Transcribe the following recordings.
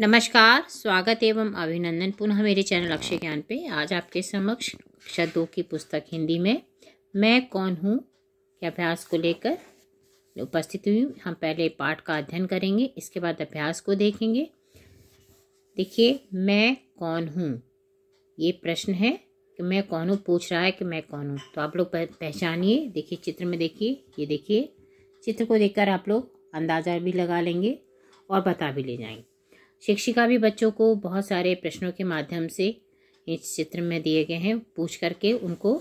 नमस्कार स्वागत एवं अभिनंदन पुनः मेरे चैनल अक्षय ज्ञान पे आज आपके समक्ष कक्षा दो की पुस्तक हिंदी में मैं कौन हूँ के अभ्यास को लेकर उपस्थित हुई हम पहले पाठ का अध्ययन करेंगे इसके बाद अभ्यास को देखेंगे देखिए मैं कौन हूँ ये प्रश्न है कि मैं कौन हूँ पूछ रहा है कि मैं कौन हूँ तो आप लोग पहचानिए देखिए चित्र में देखिए ये देखिए चित्र को देखकर आप लोग अंदाज़ा भी लगा लेंगे और बता भी ले जाएंगे शिक्षिका भी बच्चों को बहुत सारे प्रश्नों के माध्यम से इस चित्र में दिए गए हैं पूछ करके उनको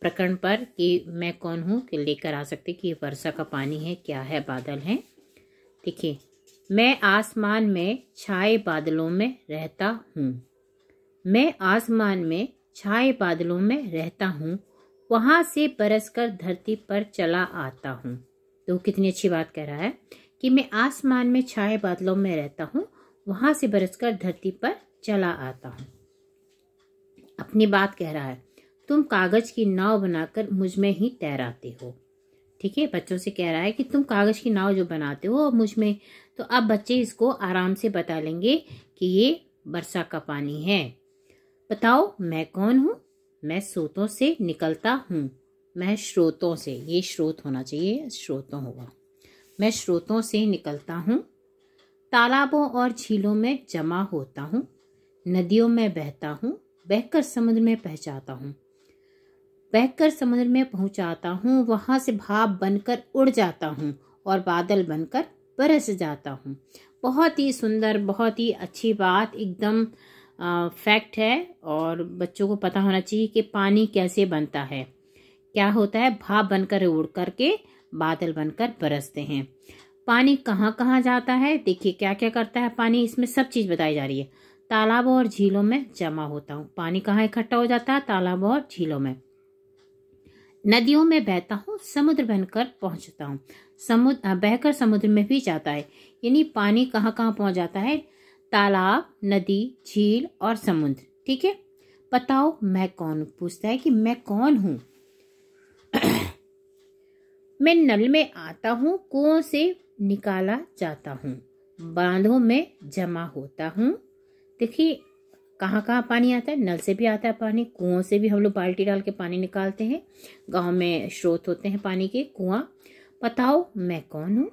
प्रकरण पर कि मैं कौन हूँ कि लेकर आ सकते कि वर्षा का पानी है क्या है बादल हैं देखिए मैं आसमान में छाए बादलों में रहता हूँ मैं आसमान में छाए बादलों में रहता हूँ वहाँ से बरस कर धरती पर चला आता हूँ तो कितनी अच्छी बात कह रहा है कि मैं आसमान में छाए बादलों में रहता हूँ वहां से बरसकर धरती पर चला आता हूँ अपनी बात कह रहा है तुम कागज की नाव बनाकर मुझ में ही तैराते हो ठीक है बच्चों से कह रहा है कि तुम कागज की नाव जो बनाते हो मुझ में तो अब बच्चे इसको आराम से बता लेंगे कि ये वर्षा का पानी है बताओ मैं कौन हूँ मैं स्रोतों से निकलता हूँ मैं स्रोतों से ये स्रोत होना चाहिए स्रोतों होगा मैं स्रोतों से निकलता हूँ तालाबों और झीलों में जमा होता हूँ नदियों में बहता हूँ बहकर समुद्र में पहचाता हूँ बहकर समुद्र में पहुँचाता हूँ वहाँ से भाप बनकर उड़ जाता हूँ और बादल बनकर बरस जाता हूँ बहुत ही सुंदर बहुत ही अच्छी बात एकदम फैक्ट है और बच्चों को पता होना चाहिए कि पानी कैसे बनता है क्या होता है भाप बनकर उड़ करके बादल बनकर बरसते हैं पानी कहाँ कहाँ जाता है देखिए क्या क्या करता है पानी इसमें सब चीज़ बताई जा रही है तालाबों और झीलों में जमा होता हूँ पानी कहाँ इकट्ठा हो जाता है तालाबों और झीलों में नदियों में बहता हूँ समुद्र बनकर पहुँचता हूँ समुद्र बहकर समुद्र में भी जाता है यानी पानी कहाँ कहाँ पहुँच जाता है तालाब नदी झील और समुद्र ठीक है बताओ मैं कौन पूछता है कि मैं कौन हूँ मैं नल में आता हूँ कुओं से निकाला जाता हूँ बांधों में जमा होता हूँ देखिए कहाँ कहाँ पानी आता है नल से भी आता है पानी कुओं से भी हम लोग बाल्टी डाल के पानी निकालते हैं गांव में स्रोत होते हैं पानी के कुआं बताओ मैं कौन हूँ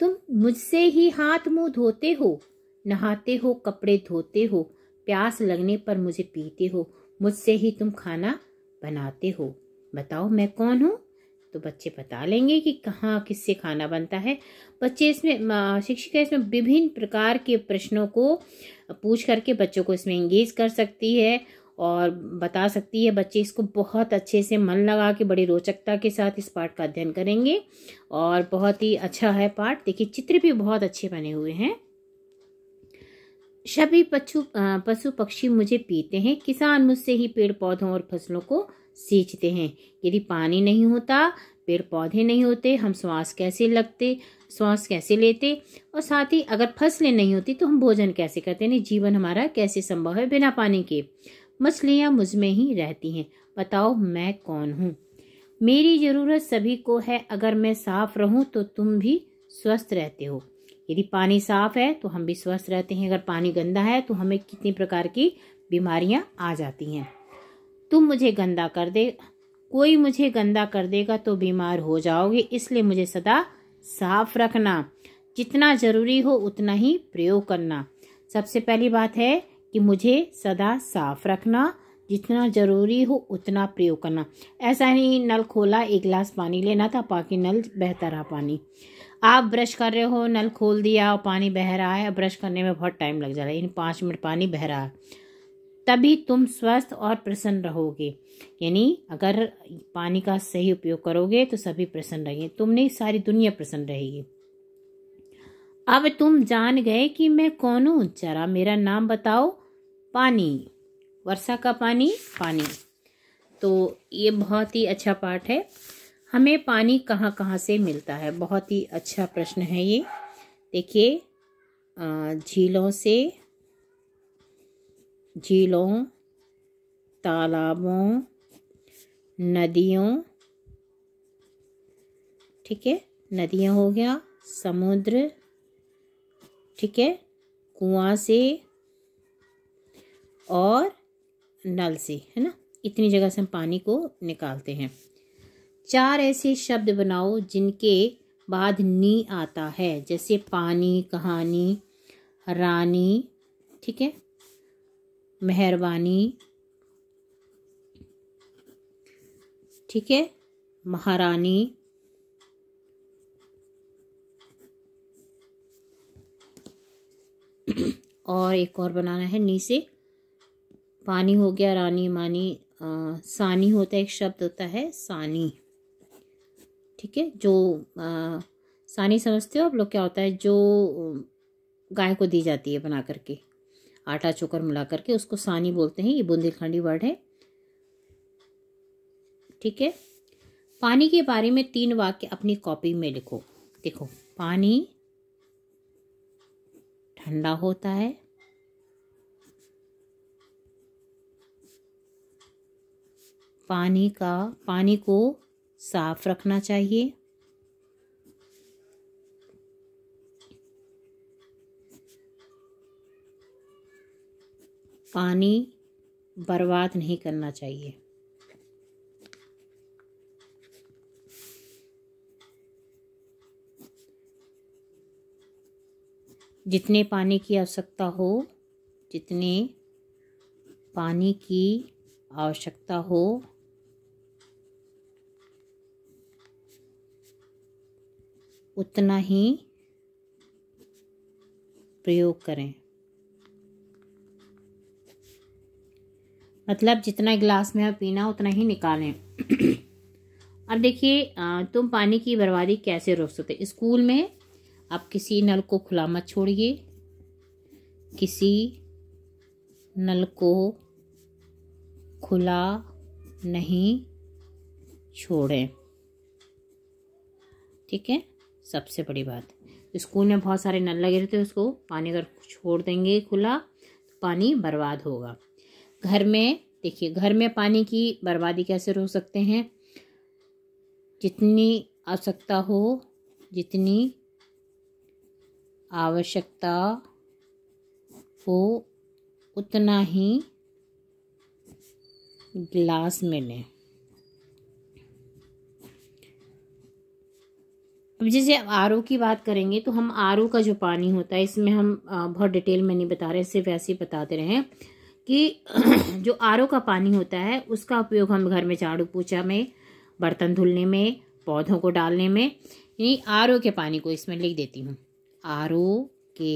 तुम मुझसे ही हाथ मुंह धोते हो नहाते हो कपड़े धोते हो प्यास लगने पर मुझे पीते हो मुझसे ही तुम खाना बनाते हो बताओ मैं कौन हूँ तो बच्चे बता लेंगे कि कहाँ किससे खाना बनता है बच्चे इसमें शिक्षिका इसमें विभिन्न प्रकार के प्रश्नों को पूछ करके बच्चों को इसमें इंगेज कर सकती है और बता सकती है बच्चे इसको बहुत अच्छे से मन लगा के बड़ी रोचकता के साथ इस पाठ का अध्ययन करेंगे और बहुत ही अच्छा है पाठ देखिए चित्र भी बहुत अच्छे बने हुए हैं सभी पशु पशु पक्षी मुझे पीते हैं किसान मुझसे ही पेड़ पौधों और फसलों को सींचते हैं यदि पानी नहीं होता पेड़ पौधे नहीं होते हम श्वास कैसे लगते श्वास कैसे लेते और साथ ही अगर फसलें नहीं होती तो हम भोजन कैसे करते नहीं जीवन हमारा कैसे संभव है बिना पानी के मछलियाँ मुझ में ही रहती हैं बताओ मैं कौन हूँ मेरी ज़रूरत सभी को है अगर मैं साफ रहूँ तो तुम भी स्वस्थ रहते हो यदि पानी साफ है तो हम भी स्वस्थ रहते हैं अगर पानी गंदा है तो हमें कितनी प्रकार की बीमारियाँ आ जाती हैं तुम मुझे गंदा कर दे कोई मुझे गंदा कर देगा तो बीमार हो जाओगे इसलिए मुझे सदा साफ रखना जितना ज़रूरी हो उतना ही प्रयोग करना सबसे पहली बात है कि मुझे सदा साफ रखना जितना ज़रूरी हो उतना प्रयोग करना ऐसा नहीं नल खोला एक गिलास पानी लेना था बाकी नल बहता रहा पानी आप ब्रश कर रहे हो नल खोल दिया और पानी बह रहा है ब्रश करने में बहुत टाइम लग जा रहा है इन पाँच मिनट पानी बह रहा है तभी तुम स्वस्थ और प्रसन्न रहोगे यानी अगर पानी का सही उपयोग करोगे तो सभी प्रसन्न रहेंगे तुमने सारी दुनिया प्रसन्न रहेगी अब तुम जान गए कि मैं कौन हूँ जरा मेरा नाम बताओ पानी वर्षा का पानी पानी तो ये बहुत ही अच्छा पाठ है हमें पानी कहाँ कहाँ से मिलता है बहुत ही अच्छा प्रश्न है ये देखिए झीलों से झीलों तालाबों नदियों ठीक है नदियाँ हो गया समुद्र ठीक है कुआं से और नल से है ना इतनी जगह से हम पानी को निकालते हैं चार ऐसे शब्द बनाओ जिनके बाद नी आता है जैसे पानी कहानी रानी ठीक है मेहरबानी ठीक है महारानी और एक और बनाना है नी से पानी हो गया रानी मानी आ, सानी होता है एक शब्द होता है सानी ठीक है जो आ, सानी समझते हो आप लोग क्या होता है जो गाय को दी जाती है बना करके आटा चोकर मिला करके उसको सानी बोलते हैं ये बुंदेलखंडी वर्ड है ठीक है पानी के बारे में तीन वाक्य अपनी कॉपी में लिखो देखो पानी ठंडा होता है पानी का पानी को साफ रखना चाहिए पानी बर्बाद नहीं करना चाहिए जितने पानी की आवश्यकता हो जितने पानी की आवश्यकता हो उतना ही प्रयोग करें मतलब जितना गिलास में आप पीना उतना ही निकालें अब देखिए तुम पानी की बर्बादी कैसे रोक सकते स्कूल में आप किसी नल को खुला मत छोड़िए किसी नल को खुला नहीं छोड़ें ठीक है सबसे बड़ी बात स्कूल में बहुत सारे नल लगे रहते हैं उसको पानी अगर छोड़ देंगे खुला तो पानी बर्बाद होगा घर में देखिए घर में पानी की बर्बादी कैसे रोक सकते हैं जितनी आवश्यकता हो जितनी आवश्यकता हो उतना ही गिलास में लें अब जैसे आर की बात करेंगे तो हम आर का जो पानी होता है इसमें हम बहुत डिटेल में नहीं बता रहे सिर्फ ऐसे ही बताते रहें कि जो आर का पानी होता है उसका उपयोग हम घर में झाड़ू पोछा में बर्तन धुलने में पौधों को डालने में यानी आर के पानी को इसमें लिख देती हूँ आर के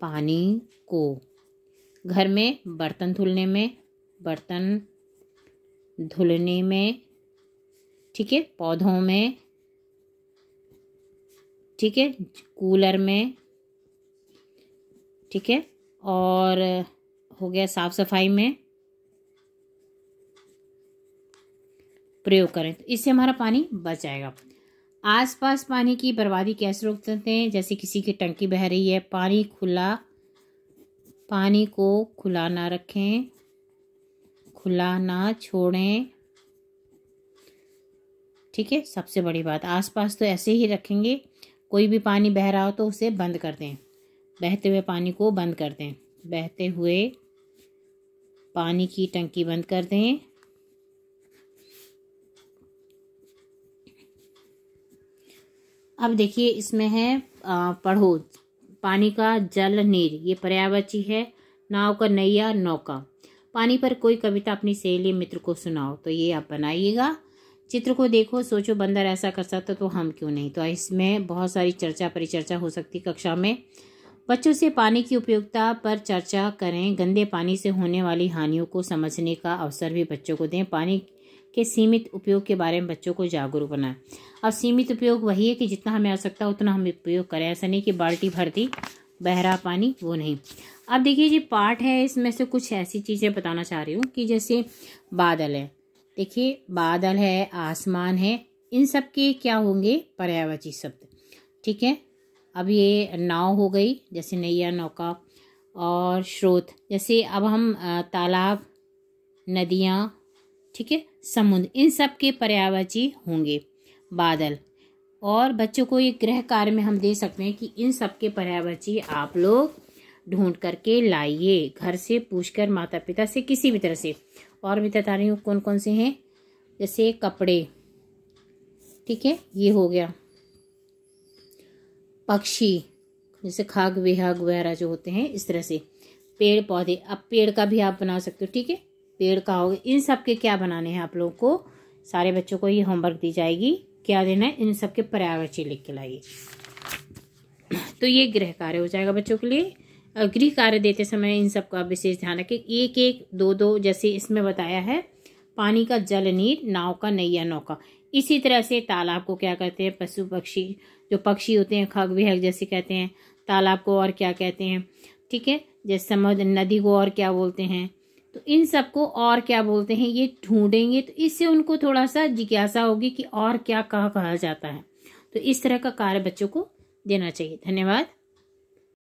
पानी को घर में बर्तन धुलने में बर्तन धुलने में ठीक है पौधों में ठीक है कूलर में ठीक है और हो गया साफ सफाई में प्रयोग करें तो इससे हमारा पानी बच जाएगा आसपास पानी की बर्बादी कैसे रोक सकते हैं जैसे किसी की टंकी बह रही है पानी खुला पानी को खुला ना रखें खुला ना छोड़ें ठीक है सबसे बड़ी बात आसपास तो ऐसे ही रखेंगे कोई भी पानी बह रहा हो तो उसे बंद कर दें बहते हुए पानी को बंद कर दें बहते हुए पानी की टंकी बंद कर दें अब देखिए इसमें है पढ़ो पानी का जल नीर ये पर्यावरची है नाव का नैया नौका पानी पर कोई कविता अपनी सहेली मित्र को सुनाओ तो ये आप बनाइएगा चित्र को देखो सोचो बंदर ऐसा कर सकता तो हम क्यों नहीं तो इसमें बहुत सारी चर्चा परिचर्चा हो सकती कक्षा में बच्चों से पानी की उपयोगिता पर चर्चा करें गंदे पानी से होने वाली हानियों को समझने का अवसर भी बच्चों को दें पानी के सीमित उपयोग के बारे में बच्चों को जागरूक बनाएं अब सीमित उपयोग वही है कि जितना हमें आवश्यकता उतना हम उपयोग करें ऐसा नहीं कि बाल्टी भरती बहरा पानी वो नहीं अब देखिए जी पार्ट है इसमें से कुछ ऐसी चीज़ें बताना चाह रही हूँ कि जैसे बादल है देखिए बादल है आसमान है इन सब के क्या होंगे पर्यावाची शब्द ठीक है अब ये नाव हो गई जैसे नैया नौका और स्रोत जैसे अब हम तालाब नदियाँ ठीक है समुद्र इन सब के पर्यावाची होंगे बादल और बच्चों को ये गृह कार्य में हम दे सकते हैं कि इन सब के पर्यावाची आप लोग ढूंढ करके लाइए घर से पूछकर माता पिता से किसी भी तरह से और भी हूँ कौन कौन से हैं जैसे कपड़े ठीक है ये हो गया पक्षी जैसे खाग विहाग वगैरह जो होते हैं इस तरह से पेड़ पौधे अब पेड़ का भी आप बना सकते हो ठीक है पेड़ का होगा इन सब के क्या बनाने हैं आप लोगों को सारे बच्चों को ये होमवर्क दी जाएगी क्या देना है इन सब के पर्यावरची लिख के लाइए तो ये गृह कार्य हो जाएगा बच्चों के लिए गृह कार्य देते समय इन सब का विशेष ध्यान रखें एक एक दो दो जैसे इसमें बताया है पानी का जल नीर नाव का नैया नौका इसी तरह से तालाब को क्या कहते हैं पशु पक्षी जो पक्षी होते हैं खग विहग जैसे कहते हैं तालाब को और क्या कहते हैं ठीक है जैसे समुद्र नदी को और क्या बोलते हैं तो इन सबको और क्या बोलते हैं ये ढूंढेंगे तो इससे उनको थोड़ा सा जिज्ञासा होगी कि और क्या कहा कहा जाता है तो इस तरह का कार्य बच्चों को देना चाहिए धन्यवाद